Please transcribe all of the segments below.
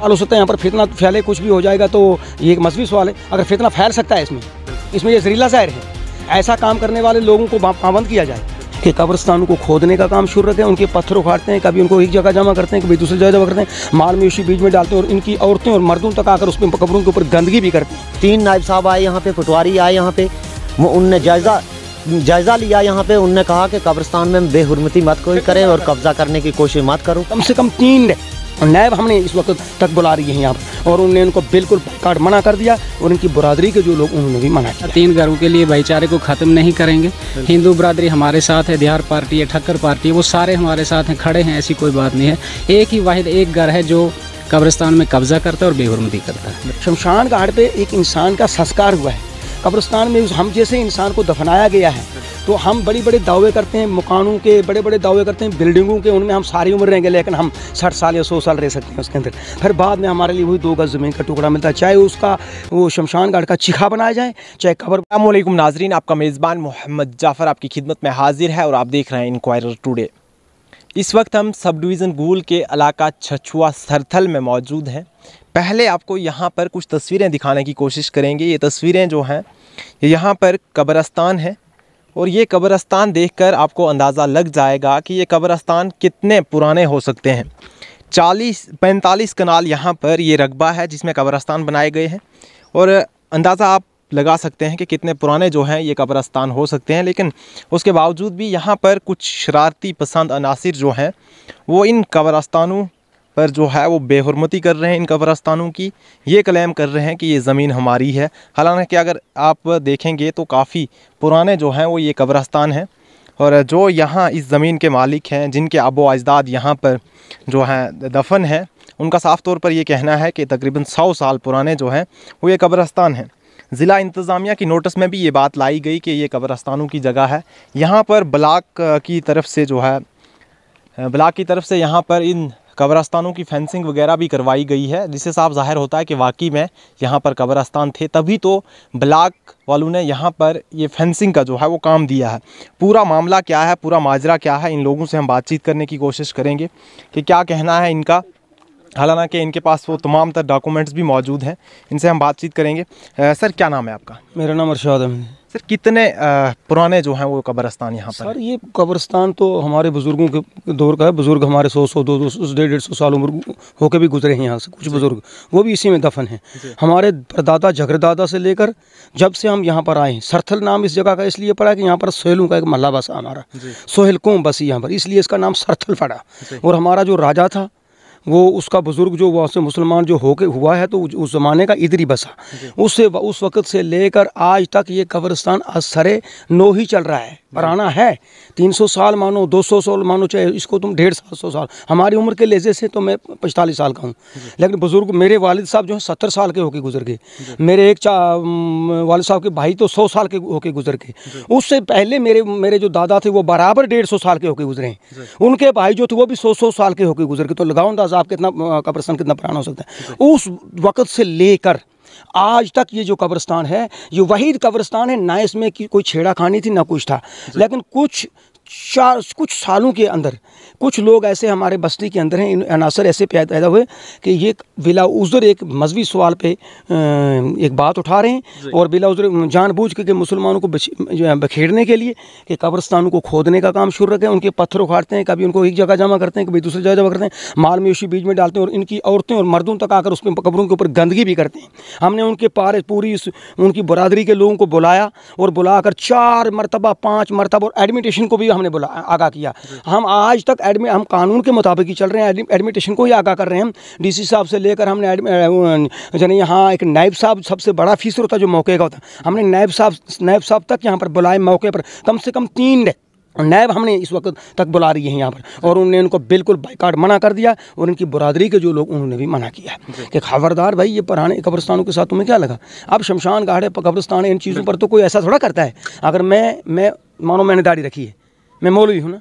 सवाल हो सकता है यहाँ पर फितना फैले कुछ भी हो जाएगा तो ये एक मसवी सवाल है अगर फितना फैल सकता है इसमें इसमें ये जहरीला जहर है ऐसा काम करने वाले लोगों को पाबंद किया जाए कि कब्रस्तानों को खोदने का काम शुरू रखें उनके पत्थर उखाड़ते हैं कभी उनको एक जगह जमा करते हैं कभी दूसरी जगह जमा करते हैं माल उसी बीच में डालते हैं और इनकी औरतें और मर्दों तक आकर उसमें कब्रों के ऊपर गंदगी भी करते हैं तीन नायब साहब आए यहाँ पे पटवारी आए यहाँ पे वो उनने जायज़ा जायज़ा लिया यहाँ पे उनने कहा कि कब्रस्तान में बेहरमती मत कोई करें और कब्जा करने की कोशिश मत करो कम से कम तीन और नैब हमने इस वक्त तक बुला रही है यहाँ पर और उनने उनको बिल्कुल कार्ड मना कर दिया और उनकी बरादरी के जो लोग उन्होंने भी मना किया तीन घरों के लिए भाईचारे को ख़त्म नहीं करेंगे हिंदू बरदरी हमारे साथ है दिहार पार्टी है ठक्कर पार्टी है वो सारे हमारे साथ हैं खड़े हैं ऐसी कोई बात नहीं है एक ही वाहिद एक घर है जो कब्रिस्तान में कब्जा करता है और बेहरमती करता है शमशान घाट पर एक इंसान का संस्कार हुआ है कब्रिस्तान में हम जैसे इंसान को दफनाया गया है तो हम बड़ी बड़े दावे करते हैं मकानों के बड़े बड़े दावे करते हैं बिल्डिंगों के उनमें हम सारी उम्र रहेंगे लेकिन हम साठ साल या सौ साल रह सकते हैं उसके अंदर फिर बाद में हमारे लिए वही दो गज ज़मीन का टुकड़ा मिलता है चाहे उसका वो शमशान घाट का चिखा बनाया जाए चाहे खबर अल्लाम नाजरीन आपका मेज़बान मोहम्मद जाफ़र आपकी खिदमत में हाजिर है और आप देख रहे हैं इंक्वायर टूडे इस वक्त हम सब डिवीज़न गूल के इलाका छछुआ सरथल में मौजूद हैं पहले आपको यहाँ पर कुछ तस्वीरें दिखाने की कोशिश करेंगे ये तस्वीरें जो हैं यहाँ पर कब्रस्तान है और ये कब्रस्तान देखकर आपको अंदाज़ा लग जाएगा कि ये कब्रस्तान कितने पुराने हो सकते हैं चालीस पैंतालीस कनाल यहाँ पर ये रकबा है जिसमें कब्रस्तान बनाए गए हैं और अंदाज़ा आप लगा सकते हैं कि कितने पुराने जो हैं ये कब्रस्तान हो सकते हैं लेकिन उसके बावजूद भी यहाँ पर कुछ शरारती पसंद अनासर जो हैं वो इन कब्रस्तानों पर जो है वो बेहरमती कर रहे हैं इन कब्रस्तानों की ये क्लेम कर रहे हैं कि ये ज़मीन हमारी है हालांकि अगर आप देखेंगे तो काफ़ी पुराने जो हैं वो ये कब्रस्तान हैं और जो यहाँ इस ज़मीन के मालिक हैं जिनके आबो अजदाद यहाँ पर जो हैं दफन हैं उनका साफ़ तौर पर ये कहना है कि तकरीबन सौ साल पुराने जो हैं वो ये कब्रस्तान हैं ज़िला इंतज़ामिया की नोटिस में भी ये बात लाई गई कि ये कब्रस्तानों की जगह है यहाँ पर ब्लाक की तरफ से जो है ब्लाक की तरफ से यहाँ पर इन कब्रस्तानों की फेंसिंग वगैरह भी करवाई गई है जिससे साफ जाहिर होता है कि वाकई में यहाँ पर कब्रस्तान थे तभी तो ब्लाक वालों ने यहाँ पर ये फेंसिंग का जो है वो काम दिया है पूरा मामला क्या है पूरा माजरा क्या है इन लोगों से हम बातचीत करने की कोशिश करेंगे कि क्या कहना है इनका हालांकि इनके पास वो तमाम तर डॉक्यूमेंट्स भी मौजूद हैं इनसे हम बातचीत करेंगे आ, सर क्या नाम है आपका मेरा नाम अरशाद अहमद सर कितने पुराने जो हैं वो कब्रस्तान यहाँ पर सर ये कब्रस्तान तो हमारे बुज़ुर्गों के दौर का है बुज़ुर्ग हमारे सौ सौ दो दो सौ डेढ़ डेढ़ सौ साल उम्र होकर भी गुजरे हैं यहाँ से कुछ बुज़ुर्ग वो भी इसी में दफन हैं हमारे परदादा झगरदादा से लेकर जब से हम यहाँ पर आए हैं सरथल नाम इस जगह का इसलिए पड़ा कि यहाँ पर सोहेलों का एक महला बसा हमारा सोहेल कोम बसी यहाँ पर इसलिए इसका नाम सरथल पड़ा और हमारा जो राजा था वो उसका बुज़ुर्ग जो वहाँ से मुसलमान जो होके हुआ है तो उस ज़माने का इधर ही बसा उससे उस वक़्त से लेकर आज तक ये कब्रस्तान असरे नो ही चल रहा है पराना है तीन सौ साल मानो दो सौ साल मानो चाहे इसको तुम डेढ़ सात सौ साल हमारी उम्र के लहजे से तो मैं पचतालीस साल का हूँ लेकिन बुज़ुर्ग मेरे वालिद साहब जो है सत्तर साल के होके गुजर गए मेरे एक वालिद साहब के भाई तो सौ साल के होके गुजर गए उससे पहले मेरे मेरे जो दादा थे वो बराबर डेढ़ सौ साल के होके गुजरे उनके भाई जो थे वो भी सौ सौ साल के होके गुजर गए तो लगाओ अंदाजा आप कितना का प्रसन्न कितना पुराना हो सकता है उस वक्त से लेकर आज तक ये जो कब्रस्तान है ये वही कब्रस्तान है ना इसमें कोई छेड़ा खानी थी ना कुछ था लेकिन कुछ चार कुछ सालों के अंदर कुछ लोग ऐसे हमारे बस्ती के अंदर हैं इन अनासर ऐसे पैदा हुए कि ये बिला उज़र एक मजहबी सवाल पे एक बात उठा रहे हैं और बिला उज़र जानबूझ के, के मुसलमानों को बखेड़ने के लिए कि कब्रस्तानों को खोदने का काम शुरू रखें उनके पत्थर उखाड़ते हैं कभी उनको एक जगह जमा करते हैं कभी दूसरी जगह जमा करते हैं माल मेशी बीच में डालते हैं और इनकी औरतें और मर्दों तक आकर उसमें कब्रों के ऊपर गंदगी भी करते हैं हमने उनके पारे पूरी उनकी बरदरी के लोगों को बुलाया और बुला चार मरतबा पाँच मरतबा और एडमिटेशन को भी हम हमने बोला आगाह किया हम आज तक एडमिट हम कानून के मुताबिक ही चल रहे हैं एडमिटेशन को ही आगाह कर रहे हैं डीसी साहब से लेकर हमने यानी यहाँ एक नायब साहब सबसे बड़ा फीसर होता जो मौके का होता हमने नायब साहब नायब साहब तक यहाँ पर बुलाए मौके पर कम से कम तीन नैब हमने इस वक्त तक बुला रही है यहाँ पर और उन्होंने उनको बिल्कुल बाइकाट मना कर दिया और उनकी बुरादरी के जो लोग उन्होंने भी मना किया कि खबरदार भाई ये पुराने कब्रस्तानों के साथ तुम्हें क्या लगा अब शमशान गाड़े कब्रस्तान इन चीज़ों पर तो कोई ऐसा थोड़ा करता है अगर मैं मैं मानो मैंने दाढ़ी रखी है मैं मौलवी हूँ ना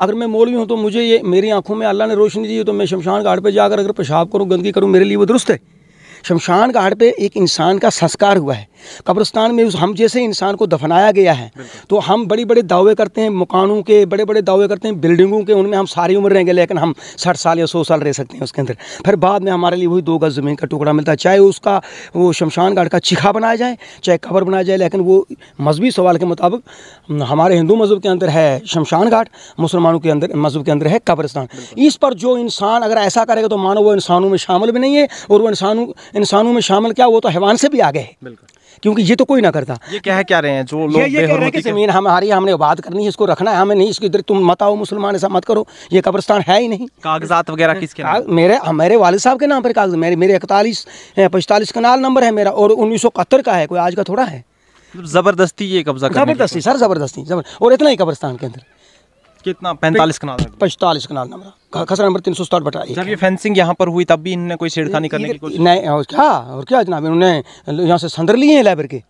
अगर मैं मौलवी हूँ तो मुझे ये मेरी आंखों में अल्लाह ने रोशनी दी है तो मैं शमशान घाट पर जाकर अगर पेशाब करूँ गंदगी करूँ मेरे लिए वो दुरुस्त है शमशान घाट पर एक इंसान का संस्कार हुआ है कब्रस्तान में उस हम जैसे इंसान को दफनाया गया है तो हम बड़े बड़े दावे करते हैं मकानों के बड़े बड़े दावे करते हैं बिल्डिंगों के उनमें हम सारी उम्र रहेंगे लेकिन हम साठ साल या सौ साल रह सकते हैं उसके अंदर फिर बाद में हमारे लिए वही दो गज ज़मीन का टुकड़ा मिलता है चाहे उसका वो शमशान घाट का चिखा बनाया जाए चाहे कबर बनाया जाए लेकिन वो मजहबी सवाल के मुताबिक हमारे हिंदू मज़हब के अंदर है शमशान घाट मुसलमानों के अंदर मज़हब के अंदर है कब्रस्तान इस पर जो इंसान अगर ऐसा करेगा तो मानो वो इंसानों में शामिल भी नहीं है और वो इंसानों इंसानों में शामिल क्या वो तो हैवान से भी आगे है क्योंकि ये तो कोई ना करता ये क्या है क्या रहे हैं जो लोग ये, ये कह रहे हैं कि ज़मीन हमारी हमने बात करनी है इसको रखना है हमें नहीं इसकी इधर तुम मत आओ मुसलमान ऐसा मत करो ये कब्रस्तान है ही नहीं कागजात वगैरह हाँ, किसके मेरे मेरे वाले साहब के नाम पर कागज मेरे मेरे इकतालीस पैंतालीस का नाल नंबर है मेरा और उन्नीस का है कोई आज का थोड़ा है मतलब जबरदस्ती ये कब्जा जबरदस्ती सर जबरदस्ती जबर और इतना ही कब्रस्तान के अंदर कितना पैंतालीस कनाल पैंतालीस कनाल नंबर खसरा नंबर तीन सौ सताठ बटा जब ये फेंसिंग यहाँ पर हुई तब भी इन्होंने कोई छेड़खानी करने की नहीं और क्या और क्या जनाब इन्होंने यहाँ से संदर लिए हैं लाइब्रेरी के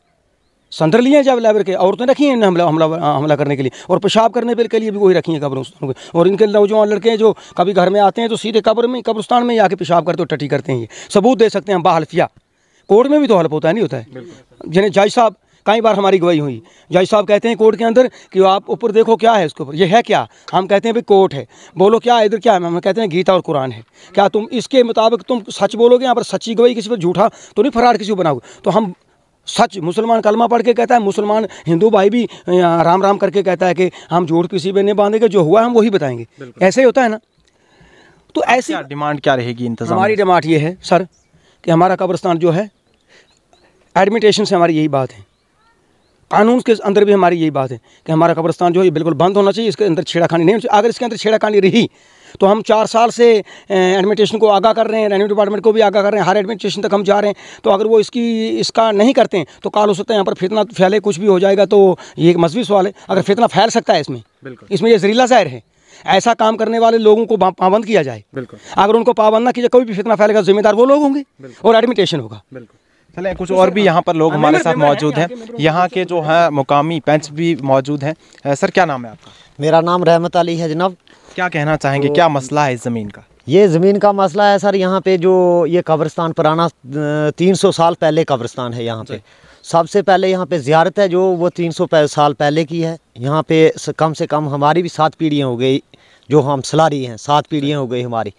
संदर लिए हैं जब लाइब्रेरी के औरतें रखी हैं हमला हमला हमला करने के लिए और पेशाब करने के लिए भी वही रखी हैं कब्रस्तान को और इनके नौजवान लड़के हैं जो कभी घर में आते हैं तो सीधे कब्र में कब्रस्तान में ही आके पेशाब करते टटी करते हैं ये सबूत दे सकते हैं बाहलफिया कोर्ट में भी तो हल्प होता है नहीं होता है जिन्हें जाय साहब कई बार हमारी गवाही हुई जज साहब कहते हैं कोर्ट के अंदर कि आप ऊपर देखो क्या है उसके ऊपर ये है क्या हम कहते हैं भाई कोर्ट है बोलो क्या इधर क्या है हम कहते हैं गीता और कुरान है क्या तुम इसके मुताबिक तुम सच बोलोगे यहाँ पर सच्ची गवाही किसी पर झूठा तो नहीं फरार किसी को बनाओगे तो हम सच मुसलमान कलमा पढ़ के कहता है मुसलमान हिंदू भाई भी राम राम करके कहता है कि हम झूठ किसी पर नहीं बांधेंगे जो हुआ हम वही बताएंगे ऐसे ही होता है ना तो ऐसी डिमांड क्या रहेगी इंतजाम हमारी डिमांड ये है सर कि हमारा कब्रस्तान जो है एडमिटेशन से हमारी यही बात है कानून के अंदर भी हमारी यही बात है कि हमारा कब्रस्तान जो है बिल्कुल बंद होना चाहिए इसके अंदर छेड़ाखानी नहीं होनी चाहिए अगर इसके अंदर छेड़ाखानी रही तो हम चार साल से एडमिनिस्ट्रेशन को आगाह कर रहे हैं रेवेन्यू डिपार्टमेंट को भी आगाह कर रहे हैं हर एडमिनिस्ट्रेशन तक हम जा रहे हैं तो अगर वो इसकी इसका नहीं करते हैं तो कल हो सकता है यहाँ पर फितना फैले कुछ भी हो जाएगा तो ये एक मजबी सवाल है अगर फितना फैल सकता है इसमें इसमें यह जहरीला जहर है ऐसा काम करने वाले लोगों को पाबंद किया जाए बिल्कुल अगर उनको पाबंद ना किया कोई भी फितना फैलेगा जिम्मेदार वो लोग होंगे और एडमिटेशन होगा बिल्कुल चले कुछ और भी यहाँ पर लोग हमारे साथ मौजूद हैं यहाँ के जो है मुकामी पंच भी मौजूद हैं सर क्या नाम है आपका मेरा नाम रहमत अली है जनाब क्या कहना चाहेंगे क्या तो मसला है इस ज़मीन का ये ज़मीन का मसला है सर यहाँ पे जो ये कब्रस्तान पुराना 300 साल पहले कब्रस्तान है यहाँ पे सबसे पहले यहाँ पे ज़ियारत है जो वो 300 साल पहले की है यहाँ पे कम से कम हमारी भी सात पीढ़ियाँ हो गई जो हम सलारी हैं सात पीढ़ियाँ हो गई हमारी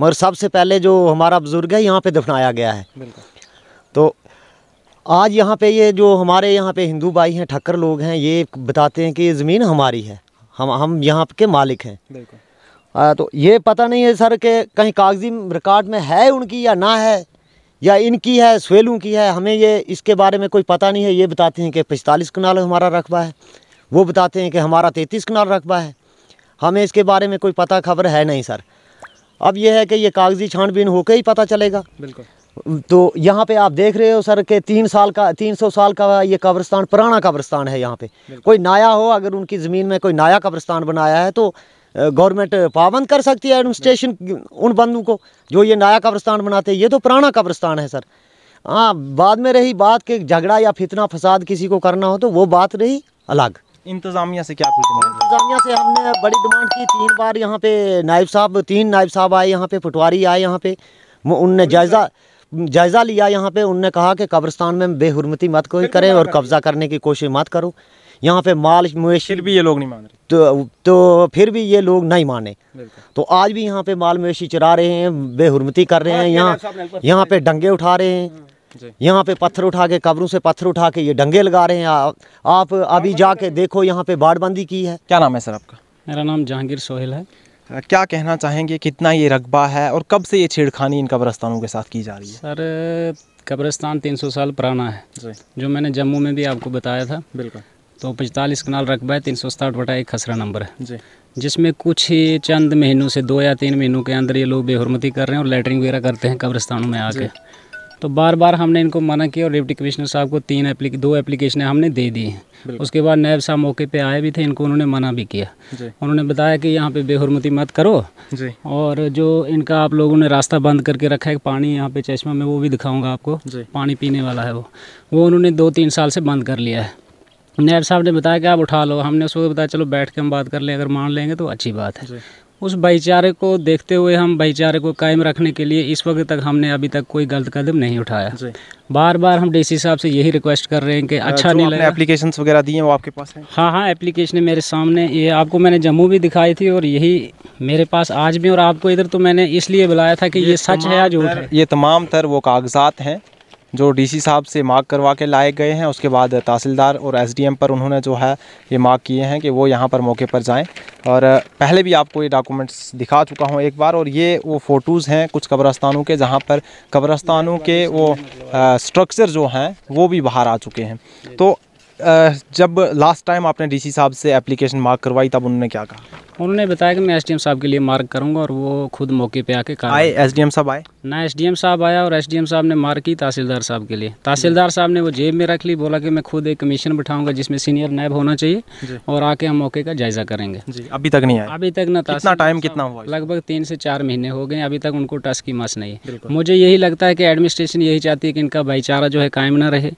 मगर सबसे पहले जो हमारा बुज़ुर्ग है यहाँ पे दफनाया गया है आज यहाँ पे ये जो हमारे यहाँ पे हिंदू भाई हैं ठक्कर लोग हैं ये बताते हैं कि ये ज़मीन हमारी है हम हम यहाँ के मालिक हैं बिल्कुल तो ये पता नहीं है सर कि कहीं कागजी रिकॉर्ड में है उनकी या ना है या इनकी है सुलू की है हमें ये इसके बारे में कोई पता नहीं है ये बताते हैं कि पैंतालीस कनाल हमारा रकबा है वो बताते हैं कि हमारा तैंतीस कनाल रकबा है हमें इसके बारे में कोई पता खबर है नहीं सर अब यह है कि ये कागजी छानबीन होकर ही पता चलेगा बिल्कुल तो यहाँ पे आप देख रहे हो सर के तीन साल का तीन सौ साल का ये कब्रस्तान पुराना कब्रस्तान है यहाँ पे कोई नया हो अगर उनकी ज़मीन में कोई नया कब्रस्तान बनाया है तो गवर्नमेंट पाबंद कर सकती है एडमिनिस्ट्रेशन उन बंदों को जो ये नया कब्रस्तान बनाते हैं ये तो पुराना कब्रस्तान है सर हाँ बाद में रही बात कि झगड़ा या फितना फसाद किसी को करना हो तो वो बात रही अलग इंतज़ामिया से क्या इंतज़ामिया से हमने बड़ी डिमांड की तीन बार यहाँ पे नायब साहब तीन नायब साहब आए यहाँ पे पटवारी आए यहाँ पे उनने जायज़ा जायज़ा लिया यहाँ पे उनने कहा कि कब्रिस्तान में बेहरमती मत कोई करे और कब्ज़ा करने की कोशिश मत करो यहाँ पे माल मवेशी भी ये लोग नहीं मान रहे तो तो फिर भी ये लोग नहीं माने तो आज भी यहाँ पे माल मवेशी चरा रहे हैं बेहरमती कर रहे हैं यहाँ यहाँ पे डंगे उठा रहे हैं हम्म, यहाँ पे पत्थर उठा के कब्रों से पत्थर उठा के ये डंगे लगा रहे हैं आप, आप अभी जाके देखो यहाँ पे बाड़बंदी की है क्या नाम है सर आपका मेरा नाम जहांगीर सोहेल है क्या कहना चाहेंगे कितना ये रकबा है और कब से ये छेड़खानी इन कब्रस्तानों के साथ की जा रही है सर कब्रस्तान 300 साल पुराना है जो मैंने जम्मू में भी आपको बताया था बिल्कुल तो पैंतालीस कनाल रकबा है तीन सौ साठ बटा एक खसरा नंबर है जी जिसमें कुछ ही चंद महीनों से दो या तीन महीनों के अंदर ये लोग बेहरमती कर रहे हैं और लेटरिंग वगैरह करते हैं कब्रस्तानों में आके तो बार बार हमने इनको मना किया और डिप्टी कमिश्नर साहब को तीन एप्लिक, दो एप्लीकेशन हमने दे दी उसके बाद नैब साहब मौके पे आए भी थे इनको उन्होंने मना भी किया उन्होंने बताया कि यहाँ पे बेहरमती मत करो और जो इनका आप लोगों ने रास्ता बंद करके रखा है पानी यहाँ पे चश्मा में वो भी दिखाऊंगा आपको पानी पीने वाला है वो वो उन्होंने दो तीन साल से बंद कर लिया है नैब साहब ने बताया कि आप उठा लो हमने उसको बताया चलो बैठ के हम बात कर लें अगर मान लेंगे तो अच्छी बात है उस भाईचारे को देखते हुए हम भाईचारे को कायम रखने के लिए इस वक्त तक हमने अभी तक कोई गलत कदम नहीं उठाया बार बार हम डीसी साहब से यही रिक्वेस्ट कर रहे हैं कि अच्छा नहीं लगा एप्लीकेशन वगैरह दी हैं वो आपके पास है हाँ हाँ एप्लीकेशन मेरे सामने ये आपको मैंने जम्मू भी दिखाई थी और यही मेरे पास आज भी और आपको इधर तो मैंने इसलिए बुलाया था कि ये, ये सच है या झूठ है ये तमाम तर वो कागजात हैं जो डीसी साहब से मार्क करवा के लाए गए हैं उसके बाद तहसीलदार और एसडीएम पर उन्होंने जो है ये मार्क किए हैं कि वो यहाँ पर मौके पर जाएँ और पहले भी आपको ये डॉक्यूमेंट्स दिखा चुका हूँ एक बार और ये वो फ़ोटोज़ हैं कुछ कब्रस्तानों के जहाँ पर कब्रस्तानों के वो स्ट्रक्चर जो हैं वो भी बाहर आ चुके हैं तो जब लास्ट टाइम आपने डीसी साहब से एप्लीकेशन मार्क करवाई तब उन्होंने क्या कहा उन्होंने बताया कि मैं एसडीएम साहब के लिए मार्क करूंगा और वो खुद मौके पे आके कहा आए एसडीएम साहब आए ना एसडीएम साहब आया और एसडीएम साहब ने मार्क की तहसीलदार साहब के लिए तहसीलदार साहब ने वो जेब में रख ली बोला कि मैं खुद एक कमीशन बिठाऊंगा जिसमें सीनियर नैब होना चाहिए और आके हम मौके का जायजा करेंगे जी अभी तक नहीं आया अभी तक ना टाइम कितना हुआ लगभग तीन से चार महीने हो गए अभी तक उनको टस की मास नहीं मुझे यही लगता है कि एडमिनिस्ट्रेशन यही चाहती है कि इनका भाईचारा जो है कायम ना रहे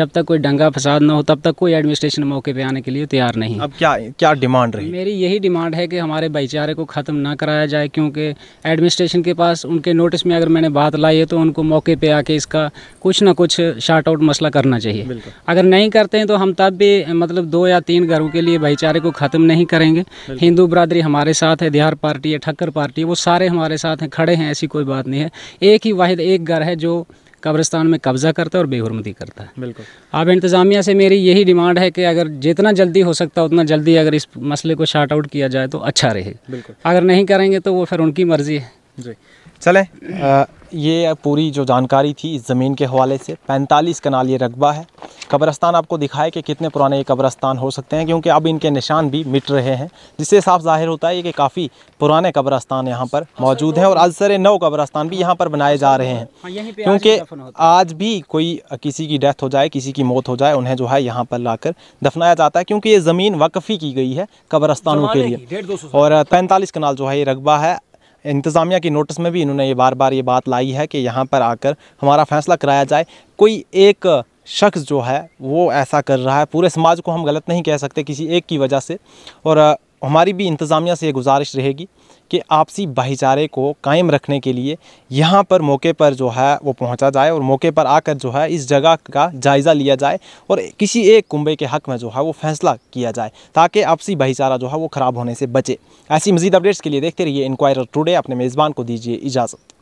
जब तक कोई दंगा फसाद ना हो तब तक कोई एडमिनिस्ट्रेशन मौके पर आने के लिए तैयार नहीं अब क्या क्या डिमांड रही मेरी यही डिमांड है है कि हमारे भाईचारे को ख़त्म ना कराया जाए क्योंकि एडमिनिस्ट्रेशन के पास उनके नोटिस में अगर मैंने बात लाई है तो उनको मौके पे आके इसका कुछ ना कुछ शार्ट आउट मसला करना चाहिए अगर नहीं करते हैं तो हम तब भी मतलब दो या तीन घरों के लिए भाईचारे को ख़त्म नहीं करेंगे हिंदू बरदरी हमारे साथ है दिहार पार्टी है ठक्कर पार्टी है वो सारे हमारे साथ हैं खड़े हैं ऐसी कोई बात नहीं है एक ही वाहिद एक घर है जो कब्रिस्तान में कब्ज़ा करता है और बेहरमती करता है बिल्कुल आप इंतज़ामिया से मेरी यही डिमांड है कि अगर जितना जल्दी हो सकता है उतना जल्दी अगर इस मसले को शार्ट आउट किया जाए तो अच्छा रहे बिल्कुल अगर नहीं करेंगे तो वो फिर उनकी मर्ज़ी है जी चलें ये पूरी जो जानकारी थी इस ज़मीन के हवाले से 45 कनाल ये रकबा है कब्रस्तान आपको दिखाए कि कितने पुराने ये कब्रस्तान हो सकते हैं क्योंकि अब इनके निशान भी मिट रहे हैं जिससे साफ जाहिर होता है कि काफ़ी पुराने कब्रस्तान यहाँ पर अच्छा, मौजूद तो हैं और अजसर नौ कब्रस्तान भी यहाँ पर बनाए जा रहे हैं हाँ, क्योंकि आज भी कोई किसी की डेथ हो जाए किसी की मौत हो जाए उन्हें जो है यहाँ पर ला दफनाया जाता है क्योंकि ये ज़मीन वक्फ़ी की गई है कब्रस्तानों के लिए और पैंतालीस कनाल जो है ये रकबा है इंतज़ामिया की नोटिस में भी इन्होंने ये बार बार ये बात लाई है कि यहाँ पर आकर हमारा फैसला कराया जाए कोई एक शख्स जो है वो ऐसा कर रहा है पूरे समाज को हम गलत नहीं कह सकते किसी एक की वजह से और हमारी भी इंतज़ामिया से ये गुजारिश रहेगी कि आपसी भाईचारे को कायम रखने के लिए यहाँ पर मौके पर जो है वो पहुँचा जाए और मौके पर आकर जो है इस जगह का जायज़ा लिया जाए और किसी एक कुंबे के हक़ में जो है वो फैसला किया जाए ताकि आपसी भाईचारा जो है वो ख़राब होने से बचे ऐसी मजीद अपडेट्स के लिए देखते रहिए इंक्वायर टुडे अपने मेज़बान को दीजिए इजाज़त